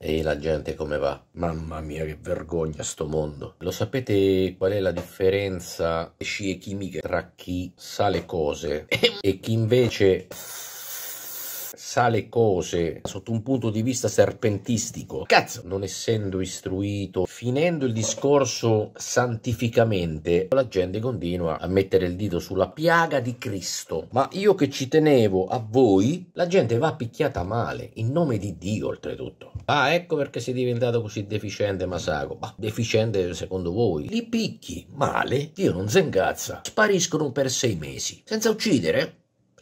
Ehi la gente come va? Mamma mia che vergogna sto mondo. Lo sapete qual è la differenza scie chimiche tra chi sa le cose e chi invece sa le cose sotto un punto di vista serpentistico. Cazzo, non essendo istruito, finendo il discorso santificamente, la gente continua a mettere il dito sulla piaga di Cristo. Ma io che ci tenevo a voi, la gente va picchiata male, in nome di Dio oltretutto. Ah, ecco perché sei diventato così deficiente, Masago. Ma deficiente secondo voi? Li picchi male? Dio non si ingazza. Spariscono per sei mesi, senza uccidere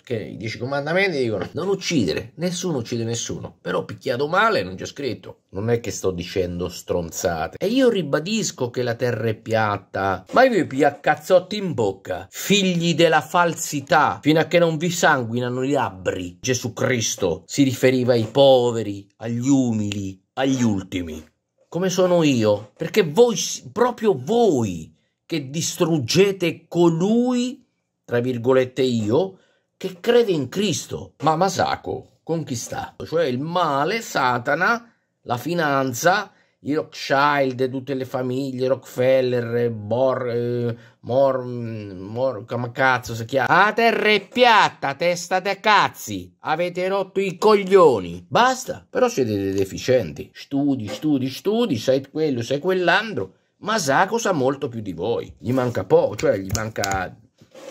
perché i dieci comandamenti dicono non uccidere, nessuno uccide nessuno, però picchiato male non c'è scritto. Non è che sto dicendo stronzate. E io ribadisco che la terra è piatta, ma io vi pia cazzotti in bocca, figli della falsità, fino a che non vi sanguinano i labbri. Gesù Cristo si riferiva ai poveri, agli umili, agli ultimi. Come sono io? Perché voi, proprio voi, che distruggete colui, tra virgolette io, che crede in Cristo. Ma Masako con chi sta? cioè il male, Satana, la finanza, i Rothschild, tutte le famiglie, Rockefeller, Bor, eh, Mor, Mor, come cazzo si chiama? A terra è piatta, testa da cazzi, avete rotto i coglioni, basta, però siete deficienti, studi, studi, studi, sai quello, sai quell'andro. Masako sa molto più di voi, gli manca poco, cioè gli manca,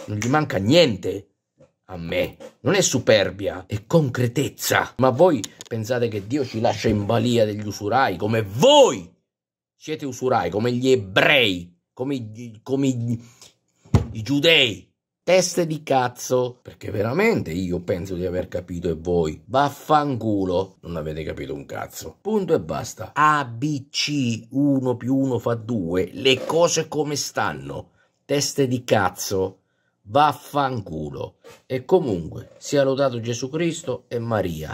non gli manca niente, a me. Non è superbia, è concretezza. Ma voi pensate che Dio ci lascia in balia degli usurai come voi siete usurai, come gli ebrei, come, come i, i giudei. Teste di cazzo, perché veramente io penso di aver capito e voi vaffanculo, non avete capito un cazzo. Punto e basta. A, B, C, 1 più 1 fa 2, le cose come stanno. Teste di cazzo. Vaffanculo. E comunque sia lodato Gesù Cristo e Maria.